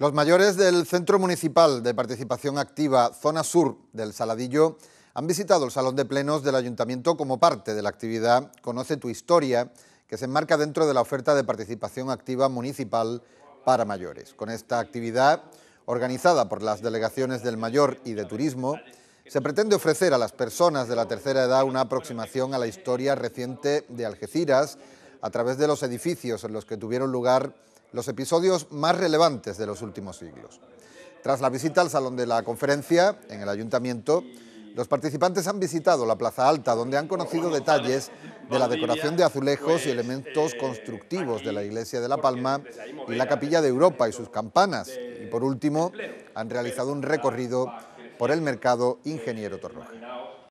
Los mayores del Centro Municipal de Participación Activa Zona Sur del Saladillo han visitado el Salón de Plenos del Ayuntamiento como parte de la actividad Conoce tu Historia, que se enmarca dentro de la oferta de participación activa municipal para mayores. Con esta actividad, organizada por las delegaciones del Mayor y de Turismo, se pretende ofrecer a las personas de la tercera edad una aproximación a la historia reciente de Algeciras a través de los edificios en los que tuvieron lugar los episodios más relevantes de los últimos siglos. Tras la visita al salón de la conferencia, en el ayuntamiento, los participantes han visitado la Plaza Alta, donde han conocido detalles de la decoración de azulejos y elementos constructivos de la Iglesia de La Palma y la Capilla de Europa y sus campanas. Y por último, han realizado un recorrido por el mercado Ingeniero Torroja.